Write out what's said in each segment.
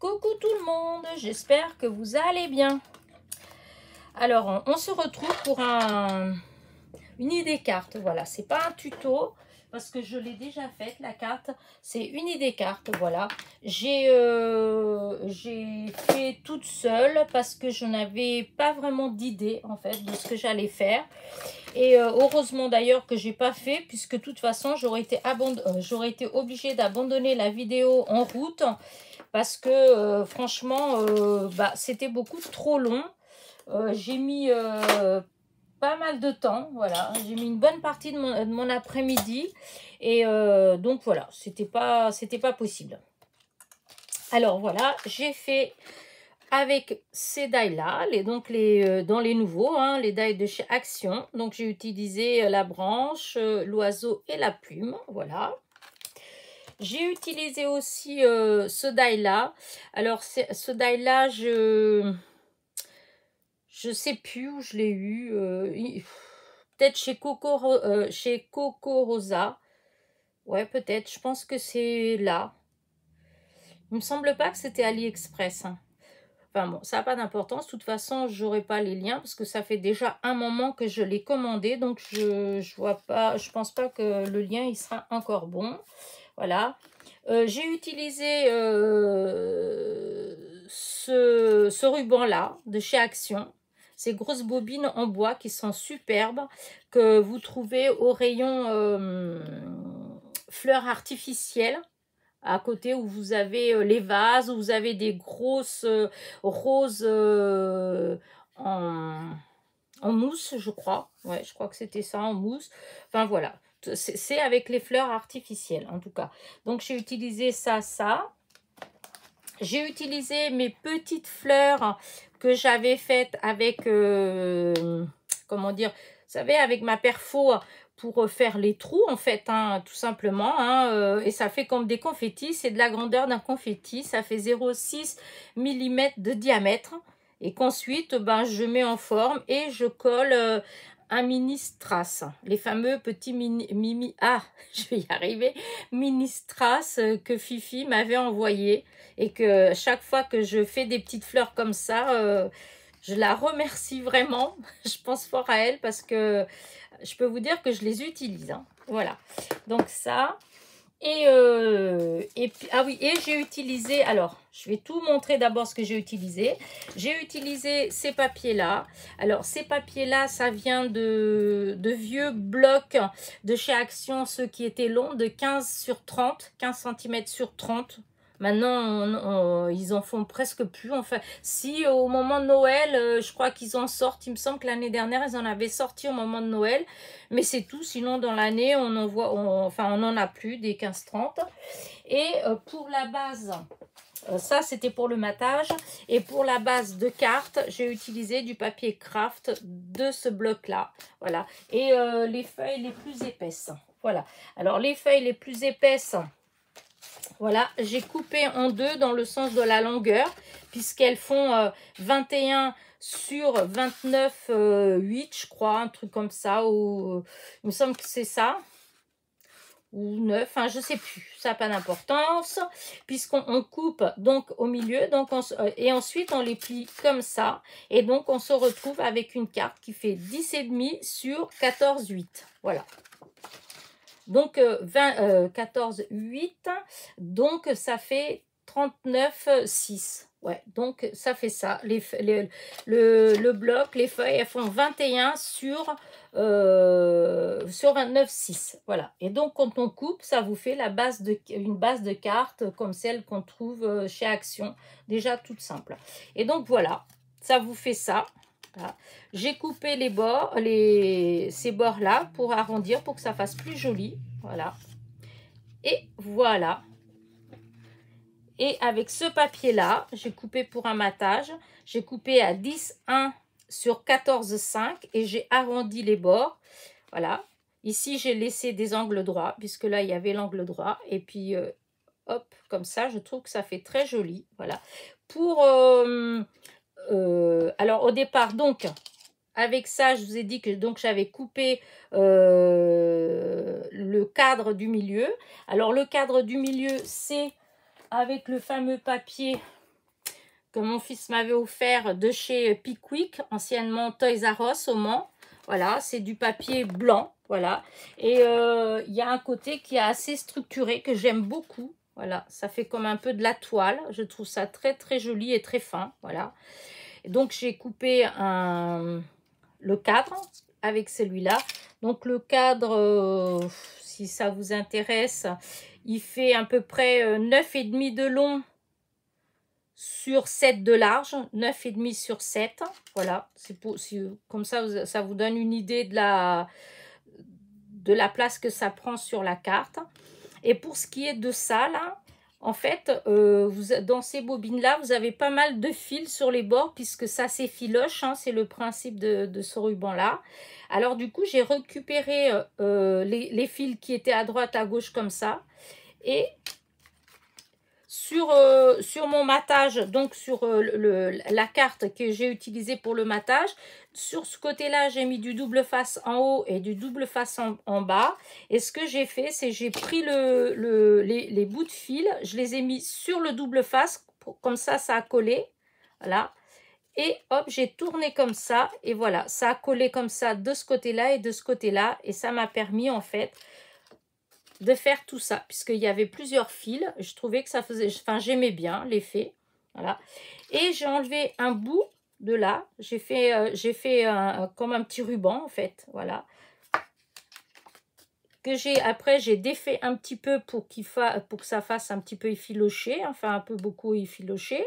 Coucou tout le monde, j'espère que vous allez bien. Alors, on se retrouve pour un, une idée carte. Voilà, c'est pas un tuto parce que je l'ai déjà faite la carte. C'est une idée carte, voilà. J'ai euh, fait toute seule parce que je n'avais pas vraiment d'idée en fait de ce que j'allais faire. Et euh, heureusement d'ailleurs que j'ai pas fait puisque de toute façon j'aurais été, euh, été obligée d'abandonner la vidéo en route parce que euh, franchement, euh, bah, c'était beaucoup trop long. Euh, j'ai mis pas mal de temps, voilà. J'ai mis une bonne partie de mon, après-midi. Et donc voilà, c'était pas, pas possible. Alors voilà, j'ai fait avec ces dailles-là, les, donc les, dans les nouveaux, hein, les dailles de chez Action. Donc j'ai utilisé la branche, l'oiseau et la plume, voilà. J'ai utilisé aussi euh, ce die-là. Alors, ce die-là, je je sais plus où je l'ai eu. Euh, peut-être chez, Coco, euh, chez Coco Rosa. Ouais, peut-être. Je pense que c'est là. Il me semble pas que c'était AliExpress. Hein. Enfin bon, ça n'a pas d'importance. De toute façon, je n'aurai pas les liens parce que ça fait déjà un moment que je l'ai commandé. Donc, je ne vois pas, je pense pas que le lien, il sera encore bon. Voilà. Euh, j'ai utilisé euh, ce, ce ruban-là de chez Action. Ces grosses bobines en bois qui sont superbes, que vous trouvez au rayon euh, fleurs artificielles à côté où vous avez les vases, où vous avez des grosses roses en, en mousse, je crois. Ouais, je crois que c'était ça en mousse. Enfin voilà, c'est avec les fleurs artificielles en tout cas. Donc j'ai utilisé ça, ça. J'ai utilisé mes petites fleurs que j'avais faites avec, euh, comment dire, vous savez, avec ma perfo pour faire les trous en fait, hein, tout simplement. Hein, euh, et ça fait comme des confettis, c'est de la grandeur d'un confetti, ça fait 0,6 mm de diamètre. Et qu'ensuite, ben, je mets en forme et je colle euh, un ministras, les fameux petits mini, mimi, ah, je vais y arriver, ministras que Fifi m'avait envoyé et que chaque fois que je fais des petites fleurs comme ça, euh, je la remercie vraiment. Je pense fort à elle parce que je peux vous dire que je les utilise. Hein. Voilà. Donc ça, et, euh, et, ah oui, et j'ai utilisé, alors, je vais tout montrer d'abord ce que j'ai utilisé. J'ai utilisé ces papiers-là. Alors, ces papiers-là, ça vient de, de vieux blocs de chez Action, ceux qui étaient longs, de 15 sur 30, 15 cm sur 30. Maintenant, ils en font presque plus. Enfin, si au moment de Noël, euh, je crois qu'ils en sortent. Il me semble que l'année dernière, ils en avaient sorti au moment de Noël. Mais c'est tout. Sinon, dans l'année, on en voit, enfin, on en a plus des 15-30. Et euh, pour la base, euh, ça, c'était pour le matage. Et pour la base de cartes, j'ai utilisé du papier craft de ce bloc-là. Voilà. Et les feuilles les plus épaisses. Voilà. Alors, les feuilles les plus épaisses, voilà, j'ai coupé en deux dans le sens de la longueur, puisqu'elles font 21 euh, sur 29, 8, euh, je crois, un truc comme ça, ou il me semble que c'est ça, ou 9, je je sais plus, ça n'a pas d'importance, puisqu'on coupe donc au milieu, donc on, euh, et ensuite on les plie comme ça, et donc on se retrouve avec une carte qui fait 10,5 sur 14, 8, voilà. Donc, 20, 14, 8. Donc, ça fait 39, 6. Ouais, donc ça fait ça. le, bloc, les feuilles, elles font 21 sur, euh, sur 29, 6. Voilà. Et donc, quand on coupe, ça vous fait la base de, une base de cartes comme celle qu'on trouve euh, chez Action. Déjà toute simple. Et donc, voilà. Ça vous fait ça. J'ai coupé les bords, les, ces bords-là pour arrondir, pour que ça fasse plus joli. Voilà. Et voilà. Et avec ce papier-là, j'ai coupé pour un matage. J'ai coupé à 10, 1 sur 14, 5 et j'ai arrondi les bords. Voilà. Ici, j'ai laissé des angles droits puisque là, il y avait l'angle droit. Et puis, euh, hop, comme ça, je trouve que ça fait très joli. Voilà. Pour... Euh, euh, alors au départ, donc, avec ça, je vous ai dit que donc j'avais coupé euh, le cadre du milieu. Alors le cadre du milieu, c'est avec le fameux papier que mon fils m'avait offert de chez Pickwick, anciennement Toys R au Mans. Voilà, c'est du papier blanc, voilà. Et euh, il y a un côté qui est assez structuré, que j'aime beaucoup. Voilà, ça fait comme un peu de la toile. Je trouve ça très très joli et très fin. Voilà. Donc j'ai coupé un, le cadre avec celui-là. Donc le cadre, euh, si ça vous intéresse, il fait à peu près 9,5 euh, de long sur 7 de large, 9,5 sur 7. Voilà, c'est comme ça, ça vous donne une idée de la, de la place que ça prend sur la carte. Et pour ce qui est de ça, là, en fait, euh, vous, dans ces bobines-là, vous avez pas mal de fils sur les bords puisque ça c'est filoche, hein, c'est le principe de, ce ruban-là. Alors du coup, j'ai récupéré euh, euh, les, fils qui étaient à droite, à gauche comme ça. Et sur, mon matage, donc sur la carte que j'ai utilisée pour le matage, sur ce côté-là, j'ai mis du double face en haut et du double face en, bas. Et ce que j'ai fait, c'est j'ai pris le, le les, bouts de fil, je les ai mis sur le double face, comme ça, ça a collé. Voilà. Et hop, j'ai tourné comme ça. Et voilà, ça a collé comme ça de ce côté-là et de ce côté-là. Et ça m'a permis, en fait, de faire tout ça. Puisqu'il y avait plusieurs fils. Je trouvais que ça faisait... Enfin, j'aimais bien l'effet. Voilà. Et j'ai enlevé un bout de là. J'ai fait, euh, j'ai fait un, comme un petit ruban en fait, voilà. Que j'ai après j'ai défait un petit peu pour qu'il fa, pour que ça fasse un petit peu effiloché, enfin un peu beaucoup effiloché.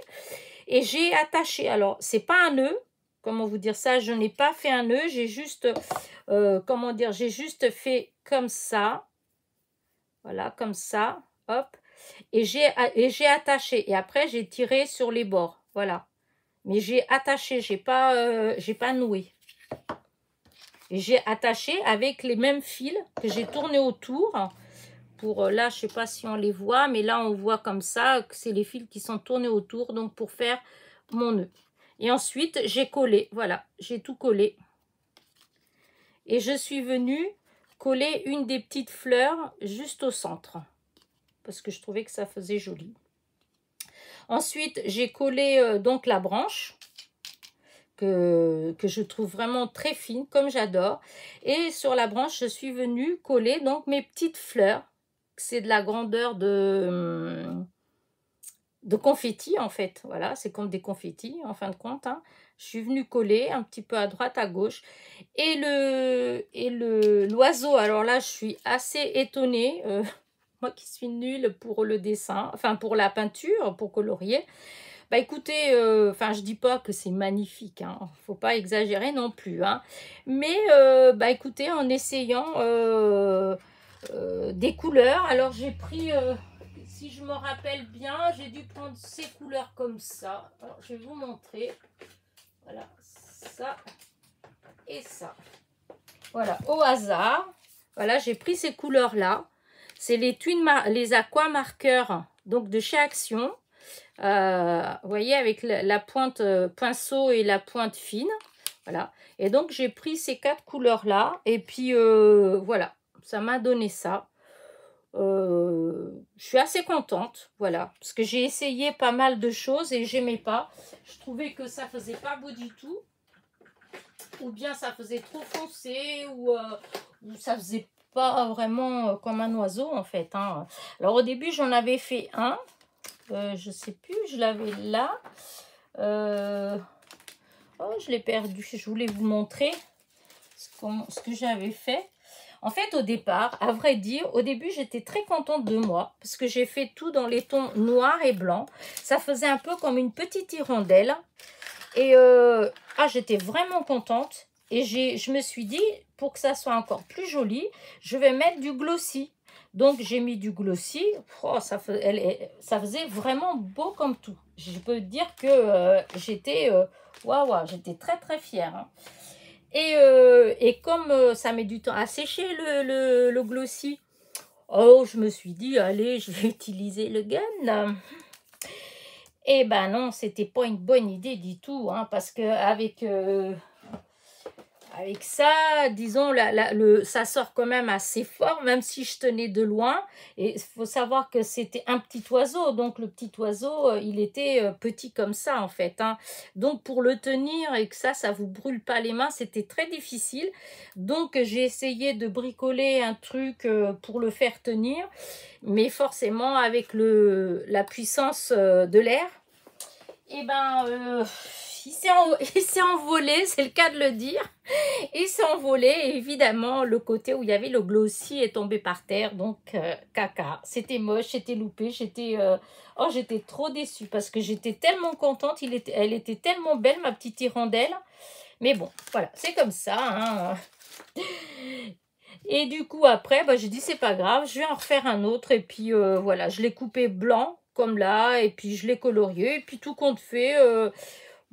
Et j'ai attaché. Alors c'est pas un nœud, comment vous dire ça Je n'ai pas fait un nœud, j'ai juste euh, comment dire J'ai juste fait comme ça, voilà comme ça, hop. Et j'ai attaché et après j'ai tiré sur les bords, voilà. Mais j'ai attaché, j'ai pas, euh, j'ai pas noué. Et j'ai attaché avec les mêmes fils que j'ai tourné autour. Pour, euh, là, je sais pas si on les voit, mais là, on voit comme ça que c'est les fils qui sont tournés autour. Donc, pour faire mon nœud. Et ensuite, j'ai collé. Voilà, j'ai tout collé. Et je suis venue coller une des petites fleurs juste au centre. Parce que je trouvais que ça faisait joli. Ensuite, j'ai collé euh, donc la branche que, je trouve vraiment très fine, comme j'adore. Et sur la branche, je suis venue coller donc mes petites fleurs. C'est de la grandeur de, hum, de confetti en fait. Voilà, c'est comme des confettis en fin de compte. Hein. Je suis venue coller un petit peu à droite, à gauche. Et le et le l'oiseau, alors là, je suis assez étonnée. Euh, moi qui suis nulle pour le dessin, enfin pour la peinture, pour colorier, bah écoutez, euh, enfin je dis pas que c'est magnifique, hein. faut pas exagérer non plus, hein. mais euh, bah écoutez, en essayant euh, des couleurs, alors j'ai pris, si je me rappelle bien, j'ai dû prendre ces couleurs comme ça, je vais vous montrer, voilà, ça et ça, voilà, au hasard, voilà, j'ai pris ces couleurs là, c'est les, les aqua marqueurs donc de chez Action. Euh, vous voyez, avec la, pointe euh, pinceau et la pointe fine. Voilà. Et donc, j'ai pris ces quatre couleurs-là. Et puis, euh, voilà, ça m'a donné ça. je suis assez contente, voilà, parce que j'ai essayé pas mal de choses et j'aimais pas. Je trouvais que ça faisait pas beau du tout, ou bien ça faisait trop foncé, ou, ou ça faisait pas vraiment euh, comme un oiseau en fait. Hein. Alors au début j'en avais fait un, euh, je sais plus, je l'avais là. Euh, oh, je l'ai perdu, je voulais vous montrer ce, que j'avais fait. En fait, au départ, à vrai dire, au début, j'étais très contente de moi parce que j'ai fait tout dans les tons noir et blanc. Ça faisait un peu comme une petite hirondelle. Et ah, j'étais vraiment contente. Et je me suis dit, pour que ça soit encore plus joli, je vais mettre du glossy. Donc, j'ai mis du glossy. Oh, ça, elle ça, faisait vraiment beau comme tout. Je peux dire que euh, j'étais... Euh, waouh, j'étais très, très fière. Hein. Euh, et, comme ça met du temps à sécher le, le, glossy, oh, je me suis dit, allez, je vais utiliser le gun. Et eh ben non, c'était pas une bonne idée du tout, hein, parce que avec avec ça, disons, le, ça sort quand même assez fort, même si je tenais de loin. Et il faut savoir que c'était un petit oiseau, donc le petit oiseau, euh, il était euh, petit comme ça en fait. Hein. Donc pour le tenir et que ça, ça vous brûle pas les mains, c'était très difficile. Donc j'ai essayé de bricoler un truc euh, pour le faire tenir, mais forcément avec le, la puissance de l'air, et eh ben... il s'est envolé, c'est le cas de le dire. Il s'est envolé. évidemment, le côté où il y avait le glossy est tombé par terre. Donc, euh, caca. C'était moche, c'était loupé. j'étais... Euh, oh, j'étais trop déçue parce que j'étais tellement contente. Il était... Elle était tellement belle, ma petite hirondelle. Mais bon, voilà, c'est comme ça. Hein. Et du coup, après, bah, j'ai dit, c'est pas grave, je vais en refaire un autre. Et puis, euh, voilà, je l'ai coupé blanc, comme là. Et puis, je l'ai colorié. Et puis, tout compte fait,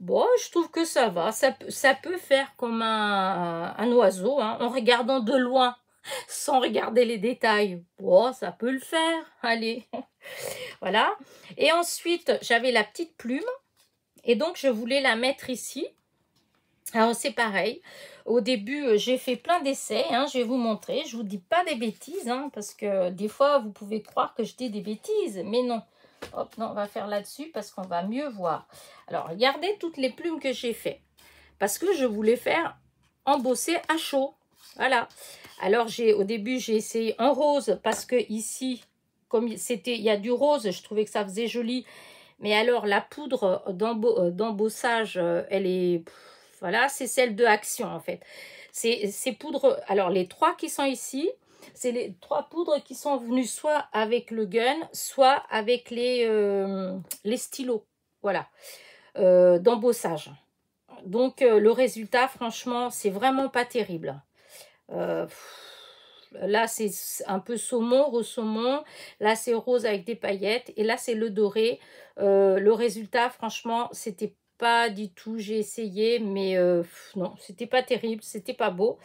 Bon, je trouve que ça va. Ça, peut faire comme un, oiseau, hein, en regardant de loin, sans regarder les détails. Bon, ça peut le faire. Allez, voilà. Et ensuite, j'avais la petite plume. Et donc, je voulais la mettre ici. Alors, c'est pareil. Au début, euh, j'ai fait plein d'essais. Hein. je vais vous montrer. Je vous dis pas des bêtises, hein, parce que des fois, vous pouvez croire que je dis des bêtises. Mais non. Hop, non, on va faire là-dessus parce qu'on va mieux voir. Alors, regardez toutes les plumes que j'ai fait. Parce que je voulais faire embosser à chaud. Voilà. Alors, j'ai au début, j'ai essayé en rose parce que ici, comme c'était, il y a du rose, je trouvais que ça faisait joli. Mais alors, la poudre euh, d'embossage, euh, elle est... Voilà, c'est celle de Action, en fait. Ces poudres... Alors, les trois qui sont ici, c'est les trois poudres qui sont venues soit avec le gun, soit avec les, euh, les stylos, voilà, euh, d'embossage. Donc euh, le résultat, franchement, c'est vraiment pas terrible. là, c'est un peu saumon, saumon. Là, c'est rose avec des paillettes. Et là, c'est le doré. le résultat, franchement, c'était pas du tout, j'ai essayé, mais euh, non, c'était pas terrible, c'était pas beau.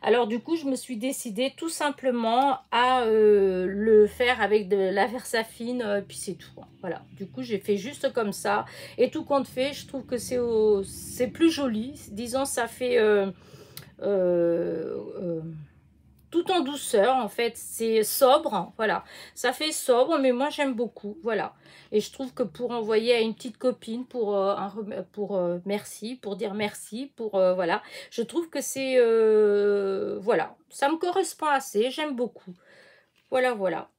Alors du coup, je me suis décidée tout simplement à euh, le faire avec de la Versafine, fine euh, puis c'est tout. Hein, voilà, du coup, j'ai fait juste comme ça. Et tout compte fait, je trouve que c'est c'est plus joli. Disons, ça fait en douceur en fait. C'est sobre, voilà. Ça fait sobre, mais moi j'aime beaucoup, voilà. Et je trouve que pour envoyer à une petite copine, pour, euh, un, pour euh, merci, pour dire merci, pour euh, voilà, je trouve que c'est, voilà, ça me correspond assez, j'aime beaucoup. Voilà, voilà.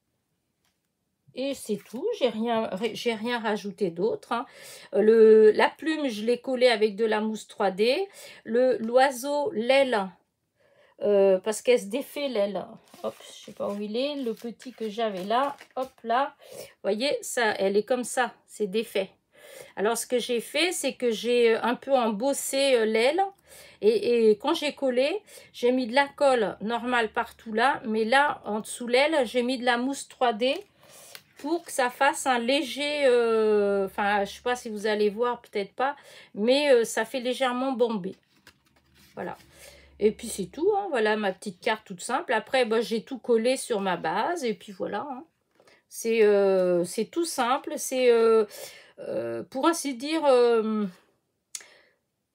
Et c'est tout, j'ai rien, j'ai rien rajouté d'autre. Hein. Le, la plume, je l'ai collée avec de la mousse 3D. Le, l'oiseau, l'aile, euh, parce qu'elle se défait l'aile. Je je sais pas où il est, le petit que j'avais là, hop là. Vous voyez, ça, elle est comme ça, c'est défait. Alors ce que j'ai fait, c'est que j'ai euh, un peu embossé euh, l'aile. Et, quand j'ai collé, j'ai mis de la colle normale partout là. Mais là, en dessous l'aile, j'ai mis de la mousse 3D pour que ça fasse un léger... enfin, je sais pas si vous allez voir, peut-être pas. Mais ça fait légèrement bombé. Voilà. Et puis c'est tout, hein. voilà ma petite carte toute simple. Après, bah, j'ai tout collé sur ma base et puis voilà. Hein. Euh, c'est tout simple, c'est euh, euh, pour ainsi dire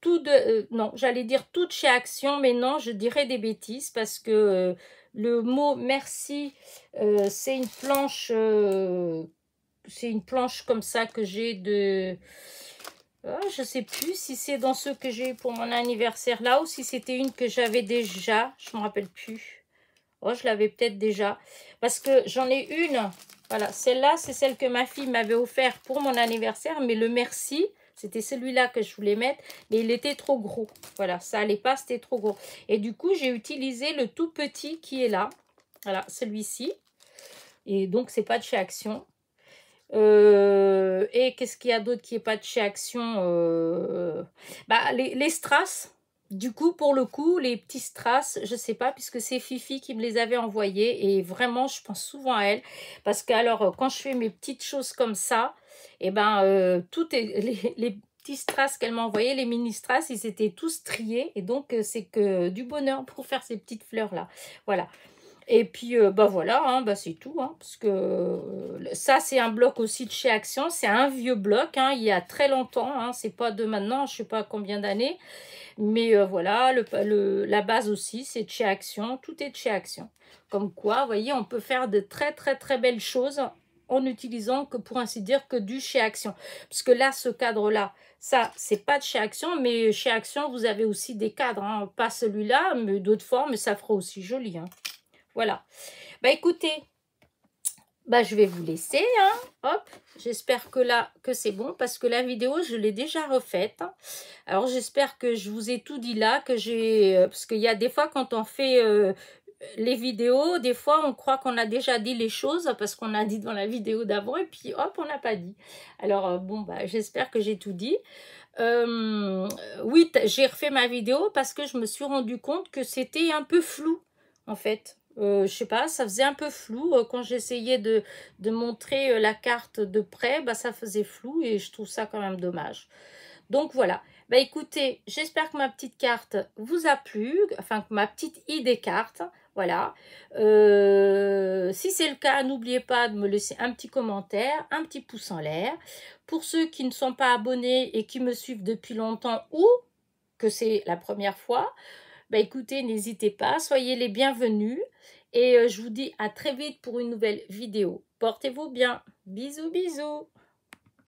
tout de... non, j'allais dire tout chez Action, mais non, je dirais des bêtises parce que le mot merci, c'est une planche... c'est une planche comme ça que j'ai de ah, je ne sais plus si c'est dans ceux que j'ai eu pour mon anniversaire là ou si c'était une que j'avais déjà. Je ne me rappelle plus. Oh, je l'avais peut-être déjà. Parce que j'en ai une. Voilà, celle-là, c'est celle que ma fille m'avait offert pour mon anniversaire. Mais le merci, c'était celui-là que je voulais mettre. Mais il était trop gros. Voilà, ça n'allait pas, c'était trop gros. Et du coup, j'ai utilisé le tout petit qui est là. Voilà, celui-ci. Et donc, c'est pas de chez Action. Euh, et qu'est-ce qu'il y a d'autre qui n'est pas de chez Action euh, bah, les, les strass. Du coup, pour le coup, les petits strass, je sais pas, puisque c'est Fifi qui me les avait envoyés. Et vraiment, je pense souvent à elle. Parce que, alors, quand je fais mes petites choses comme ça, et eh ben, euh, toutes les, les petits strass qu'elle m'a envoyés, les mini strass, ils étaient tous triés. Et donc, euh, c'est que du bonheur pour faire ces petites fleurs-là. Voilà. Et puis, ben bah voilà, hein, bah c'est tout. Hein, parce que euh, ça, c'est un bloc aussi de chez Action. C'est un vieux bloc, hein, il y a très longtemps. c'est pas de maintenant, je sais pas combien d'années. Mais euh, voilà, le, la base aussi, c'est de chez Action. Tout est de chez Action. Comme quoi, vous voyez, on peut faire de très, très, très belles choses en utilisant que pour ainsi dire que du chez Action. Parce que là, ce cadre-là, ça, c'est pas de chez Action, mais chez Action, vous avez aussi des cadres. Pas celui-là, mais d'autres formes, et ça fera aussi joli. Voilà. Bah écoutez, bah je vais vous laisser. Hein. Hop, j'espère que là, que c'est bon parce que la vidéo, je l'ai déjà refaite. Alors j'espère que je vous ai tout dit là, que j'ai... Euh, parce qu'il y a des fois quand on fait euh, les vidéos, des fois on croit qu'on a déjà dit les choses parce qu'on a dit dans la vidéo d'avant et puis hop, on n'a pas dit. Alors euh, bon, bah, j'espère que j'ai tout dit. oui, j'ai refait ma vidéo parce que je me suis rendu compte que c'était un peu flou en fait. Euh, je sais pas, ça faisait un peu flou. Euh, quand j'essayais de, montrer euh, la carte de près, bah, ça faisait flou et je trouve ça quand même dommage. Donc voilà. Bah écoutez, j'espère que ma petite carte vous a plu, enfin que ma petite idée carte, voilà. si c'est le cas, n'oubliez pas de me laisser un petit commentaire, un petit pouce en l'air. Pour ceux qui ne sont pas abonnés et qui me suivent depuis longtemps ou que c'est la première fois, bah, écoutez, n'hésitez pas, soyez les bienvenus. Et euh, je vous dis à très vite pour une nouvelle vidéo. Portez-vous bien. Bisous, bisous.